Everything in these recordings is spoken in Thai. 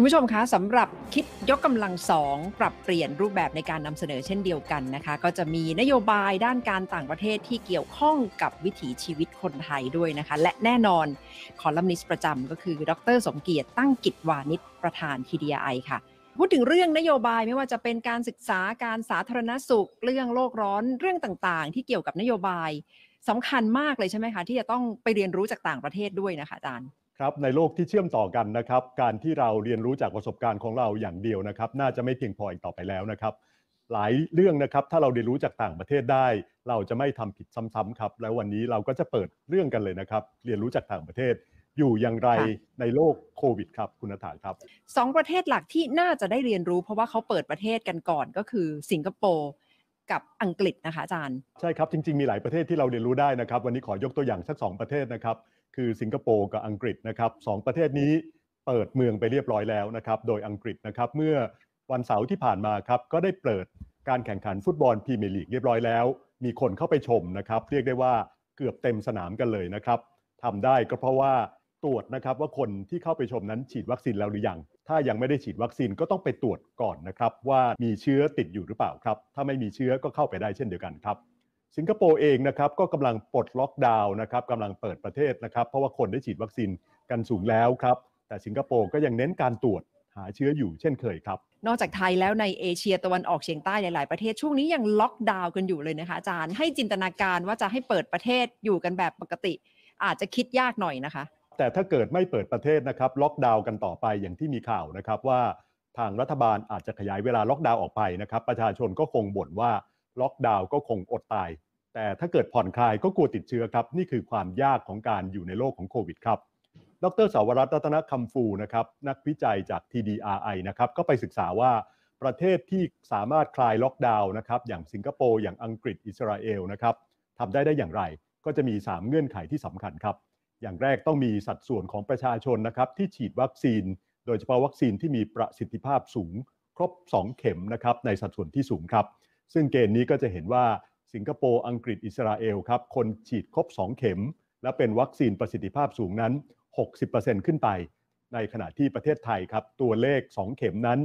คุณผู้ชมคะสำหรับคิดยกกำลังสองปรับเปลี่ยนรูปแบบในการนำเสนอเช่นเดียวกันนะคะ ก็จะมีนโยบายด้านการต่างประเทศที่เกี่ยวข้องกับวิถีชีวิตคนไทยด้วยนะคะ และแน่นอนคอลัมนิสต์ประจำก็คือดรสมเกียรติตั้งกิจวานิชประธานทีดีไอค่ะ พูดถึงเรื่องนโยบายไม่ว่าจะเป็นการศึกษาการสาธารณสุข เรื่องโลกร้อนเรื่องต่างๆ ที่เกี่ยวกับนโยบายสำคัญมากเลยใช่ไหมคะที่จะต้องไปเรียนรู้จากต่างประเทศด้วยนะคะอาจารย์ครับในโลกที่เชื่อมต่อกันนะครับ การที่เราเรียนรู้จากประสบการณ์ของเราอย่างเดียวนะครับ น่าจะไม่เพียงพออีกต่อไปแล้วนะครับ หลายเรื่องนะครับถ้าเราเรียนรู้จากต่างประเทศได้ เราจะไม่ทำผิดซ้ำๆครับแล้ววันนี้เราก็จะเปิดเรื่องกันเลยนะครับ เรียนรู้จากต่างประเทศ อยู่อย่างไรในโลกโควิดครับคุณฐานครับสองประเทศหลักที่น่าจะได้เรียนรู้เพราะว่าเขาเปิดประเทศกันก่อนก็คือสิงคโปร์กับอังกฤษนะคะอาจารย์ใช่ครับจริง ๆ มีหลายประเทศที่เราเรียนรู้ได้นะครับ วันนี้ขอยกตัวอย่างสัก2ประเทศนะครับคือสิงคโปร์กับอังกฤษนะครับสประเทศนี้เปิดเมืองไปเรียบร้อยแล้วนะครับโดยอังกฤษนะครับเมื่อวันเสาร์ที่ผ่านมาครับก็ได้เปิดการแข่งขันฟุตบอลพรีเมียร์ลีกเรียบร้อยแล้ว มีคนเข้าไปชมนะครับ เรียกได้ว่าเกือบเต็มสนามกันเลยนะครับทำได้ก็เพราะว่าตรวจนะครับว่าคนที่เข้าไปชมนั้นฉีดวัคซีนแล้วหรือยัง ถ้ายังไม่ได้ฉีดวัคซีนก็ต้องไปตรวจก่อนนะครับว่ามีเชื้อติดอยู่หรือเปล่าครับถ้าไม่มีเชื้อก็เข้าไปได้เช่นเดียวกันครับสิงคโปร์เองนะครับก็กำลังปลดล็อกดาวน์นะครับกำลังเปิดประเทศนะครับ เพราะว่าคนได้ฉีดวัคซีนกันสูงแล้วครับแต่สิงคโปร์ก็ยังเน้นการตรวจหาเชื้ออยู่เช่นเคยครับนอกจากไทยแล้วในเอเชีย ตะวันออกเฉียงใต้หลายๆประเทศ ช่วงนี้ยังล็อกดาวน์กันอยู่เลยนะคะอาจารย์ให้จินตนาการว่าจะให้เปิดประเทศอยู่กันแบบปกติ อาจจะคิดยากหน่อยนะคะแต่ถ้าเกิดไม่เปิดประเทศนะครับล็อกดาวน์กันต่อไปอย่างที่มีข่าวนะครับว่าทางรัฐบาลอาจจะขยายเวลาล็อกดาวน์ออกไปนะครับประชาชนก็คงบ่นว่าล็อกดาวน์ก็คงอดตาย แต่ถ้าเกิดผ่อนคลายก็กลัวติดเชื้อครับ นี่คือความยากของการอยู่ในโลกของโควิดครับ ดรสาวรัตน์ตนคำฟู นะครับ นักวิจัยจาก TDRI นะครับ ก็ไปศึกษาว่า ประเทศที่สามารถคลายล็อกดาวน์นะครับ อย่างสิงคโปร์ อย่างอังกฤษ อิสราเอลนะครับทำได้ได้อย่างไร ก็จะมี 3 เงื่อนไขที่สำคัญครับ อย่างแรกต้องมีสัดส่วนของประชาชนนะครับที่ฉีดวัคซีน โดยเฉพาะวัคซีนที่มีประสิทธิภาพสูง ครบ 2 เข็มนะครับในสัดส่วนที่สูงครับซึ่งเกณฑ์นี้ก็จะเห็นว่าสิงคโปร์ อังกฤษอิสราเอลครับคนฉีดครบ 2 เข็ม และเป็นวัคซีนประสิทธิภาพสูงนั้น 60%ขึ้นไป ในขณะที่ประเทศไทยครับ ตัวเลข 2 เข็มนั้น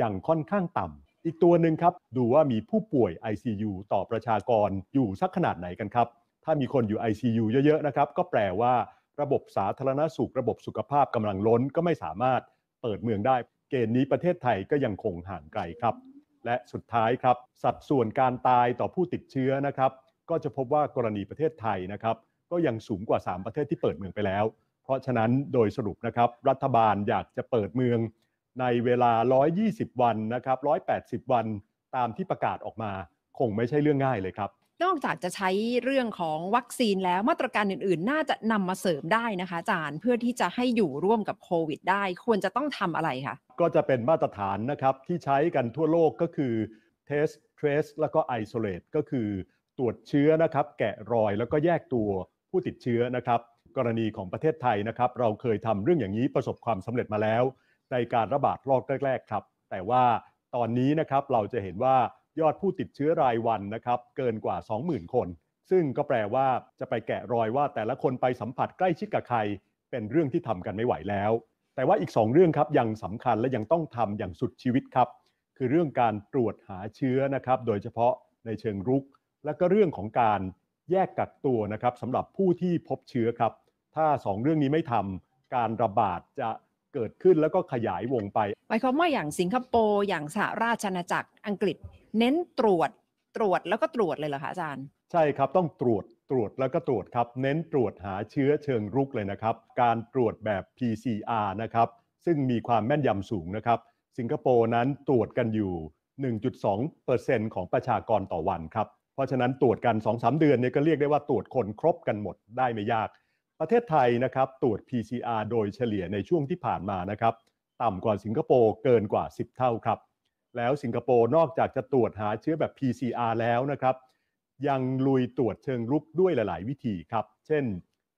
ยังค่อนข้างต่ำอีกตัวหนึ่งครับ ดูว่ามีผู้ป่วย ICU ต่อประชากรอยู่สักขนาดไหนกันครับ ถ้ามีคนอยู่ ICU เยอะๆนะครับก็แปลว่า ระบบสาธารณสุขระบบสุขภาพกำลังล้นก็ไม่สามารถเปิดเมืองได้ เกณฑ์นี้ประเทศไทยก็ยังคงห่างไกลครับและสุดท้ายครับ สัดส่วนการตายต่อผู้ติดเชื้อนะครับ ก็จะพบว่ากรณีประเทศไทยนะครับ ก็ยังสูงกว่า 3 ประเทศที่เปิดเมืองไปแล้ว เพราะฉะนั้นโดยสรุปนะครับ รัฐบาลอยากจะเปิดเมืองในเวลา 120 วันนะครับ 180 วันตามที่ประกาศออกมา คงไม่ใช่เรื่องง่ายเลยครับนอกจากจะใช้เรื่องของวัคซีนแล้วมาตรการอื่นๆ น่าจะนำมาเสริมได้นะคะอาจารย์เพื่อที่จะให้อยู่ร่วมกับโควิดได้ ควรจะต้องทำอะไรคะก็จะเป็นมาตรฐานนะครับที่ใช้กันทั่วโลกก็คือ test trace แล้วก็ isolate ก็คือตรวจเชื้อนะครับ แกะรอยแล้วก็แยกตัวผู้ติดเชื้อนะครับ กรณีของประเทศไทยนะครับเราเคยทำเรื่องอย่างนี้ประสบความสำเร็จมาแล้ว ในการระบาดรอบแรกๆ ครับแต่ว่าตอนนี้นะครับเราจะเห็นว่ายอดผู้ติดเชื้อรายวันนะครับเกินกว่า 20,000 คน ซึ่งก็แปลว่าจะไปแกะรอยว่า แต่ละคนไปสัมผัสใกล้ชิดกับใคร เป็นเรื่องที่ทำกันไม่ไหวแล้ว แต่ว่าอีก 2 เรื่องครับยังสำคัญและยังต้องทำอย่างสุดชีวิตครับ คือเรื่องการตรวจหาเชื้อนะครับโดยเฉพาะในเชิงรุก และก็เรื่องของการแยกกักตัวนะครับสำหรับผู้ที่พบเชื้อครับ ถ้า 2 เรื่องนี้ไม่ทำการระบาดจะเกิดขึ้นแล้วก็ขยายวงไปหมายความว่าอย่างสิงคโปร์อย่างสหราชอาณาจักรอังกฤษเน้นตรวจตรวจแล้วก็ตรวจเลยเหรอคะอาจารย์ ใช่ครับต้องตรวจตรวจแล้วก็ตรวจครับ เน้นตรวจหาเชื้อเชิงรุกเลยนะครับ การตรวจแบบ PCR นะครับซึ่งมีความแม่นยำสูงนะครับสิงคโปร์นั้นตรวจกันอยู่ 1.2%ของประชากรต่อวันครับ เพราะฉะนั้นตรวจกัน 2-3 เดือนเนี่ยก็เรียกได้ว่าตรวจคนครบกันหมดได้ไม่ยาก ประเทศไทยนะครับตรวจ PCR โดยเฉลี่ยในช่วงที่ผ่านมานะครับต่ำกว่าสิงคโปร์เกินกว่า 10 เท่าครับแล้วสิงคโปร์นอกจากจะตรวจหาเชื้อแบบ PCR แล้วนะครับยังลุยตรวจเชิงรุกด้วยหลายๆ วิธีครับ เช่น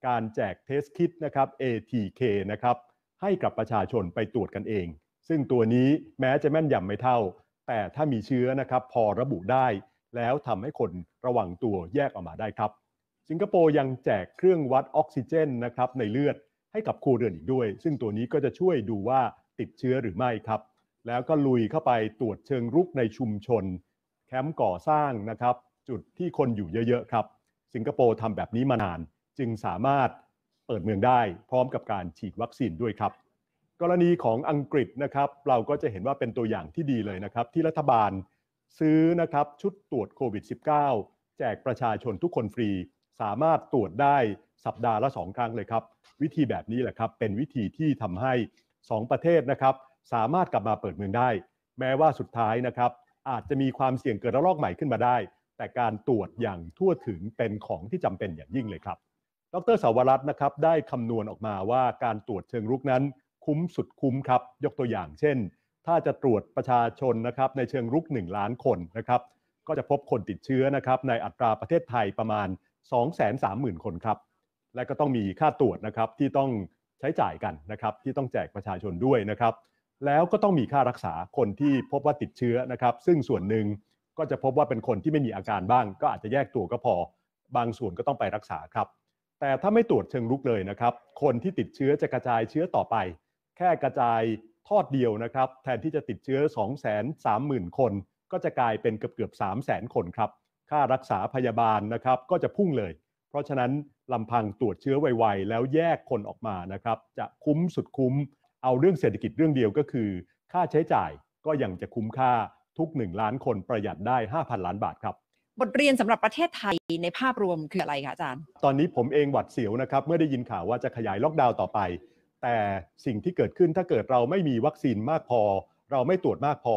การแจกเทสคิดนะครับ ATK นะครับให้กับประชาชนไปตรวจกันเอง ซึ่งตัวนี้แม้จะแม่นยำไม่เท่า แต่ถ้ามีเชื้อนะครับพอระบุได้ แล้วทำให้คนระวังตัวแยกออกมาได้ครับ สิงคโปร์ยังแจกเครื่องวัดออกซิเจนนะครับในเลือดให้กับครูเรือนอีกด้วย ซึ่งตัวนี้ก็จะช่วยดูว่าติดเชื้อหรือไม่ครับแล้วก็ลุยเข้าไปตรวจเชิงรุกในชุมชน แคมป์ก่อสร้างนะครับ จุดที่คนอยู่เยอะ ๆ ครับ สิงคโปร์ทำแบบนี้มานาน จึงสามารถเปิดเมืองได้ พร้อมกับการฉีดวัคซีนด้วยครับ กรณีของอังกฤษนะครับ เราก็จะเห็นว่าเป็นตัวอย่างที่ดีเลยนะครับ ที่รัฐบาลซื้อนะครับชุดตรวจโควิด -19 แจกประชาชนทุกคนฟรีสามารถตรวจได้สัปดาห์ละ2 ครั้งเลยครับ วิธีแบบนี้แหละครับ เป็นวิธีที่ทำให้ 2 ประเทศนะครับสามารถกลับมาเปิดเมืองได้ แม้ว่าสุดท้ายนะครับ อาจจะมีความเสี่ยงเกิดระลอกใหม่ขึ้นมาได้ แต่การตรวจอย่างทั่วถึงเป็นของที่จำเป็นอย่างยิ่งเลยครับ ดรสาวรัตน์นะครับ ได้คำนวณออกมาว่าการตรวจเชิงรุกนั้น คุ้มสุดคุ้มครับ ยกตัวอย่าง เช่น ถ้าจะตรวจประชาชนนะครับในเชิงรุก 1 ล้านคนนะครับ ก็จะพบคนติดเชื้อนะครับ ในอัตราประเทศไทยประมาณ230,000 คนครับและก็ต้องมีค่าตรวจนะครับที่ต้องใช้จ่ายกันนะครับ ที่ต้องแจกประชาชนด้วยนะครับแล้วก็ต้องมีค่ารักษาคนที่พบว่าติดเชื้อนะครับ ซึ่งส่วนหนึ่งก็จะพบว่าเป็นคนที่ไม่มีอาการบ้าง ก็อาจจะแยกตัวก็พอบางส่วนก็ต้องไปรักษาครับแต่ถ้าไม่ตรวจเชิงลุกเลยนะครับคนที่ติดเชื้อจะกระจายเชื้อต่อไป แค่กระจายทอดเดียวนะครับแทนที่จะติดเชื้อ2 3 0 0 0 0 คน ก็จะกลายเป็นเกือบเกือบ3 0 0 0 0คนครับค่ารักษาพยาบาลนะครับก็จะพุ่งเลย เพราะฉะนั้นลำพังตรวจเชื้อไวๆ แล้วแยกคนออกมานะครับจะคุ้มสุดคุ้มเอาเรื่องเศรษฐกิจเรื่องเดียวก็คือ ค่าใช้จ่ายก็ยังจะคุ้มค่าทุก 1 ล้านคนประหยัดได้ 5,000 ล้านบาทครับ บทเรียนสำหรับประเทศไทยในภาพรวมคืออะไรคะอาจารย์ ตอนนี้ผมเองหวัดเสียวนะครับ เมื่อได้ยินข่าวว่าจะขยายล็อกดาวน์ต่อไป แต่สิ่งที่เกิดขึ้นถ้าเกิดเราไม่มีวัคซีนมากพอ เราไม่ตรวจมากพอ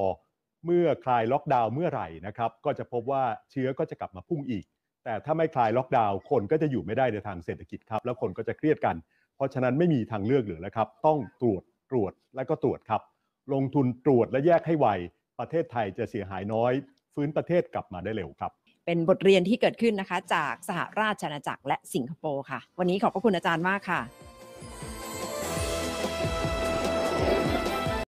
เมื่อคลายล็อกดาวน์เมื่อไหร่นะครับก็จะพบว่าเชื้อก็จะกลับมาพุ่งอีก แต่ถ้าไม่คลายล็อกดาวน์คนก็จะอยู่ไม่ได้ในทางเศรษฐกิจครับแล้วคนก็จะเครียดกัน เพราะฉะนั้นไม่มีทางเลือกเหลือแล้วครับต้องตรวจตรวจและก็ตรวจครับ ลงทุนตรวจและแยกให้ไว ประเทศไทยจะเสียหายน้อย ฟื้นประเทศกลับมาได้เร็วครับ เป็นบทเรียนที่เกิดขึ้นนะคะ จากสหราชอาณาจักรและสิงคโปร์ค่ะ วันนี้ขอบพระคุณอาจารย์มากค่ะ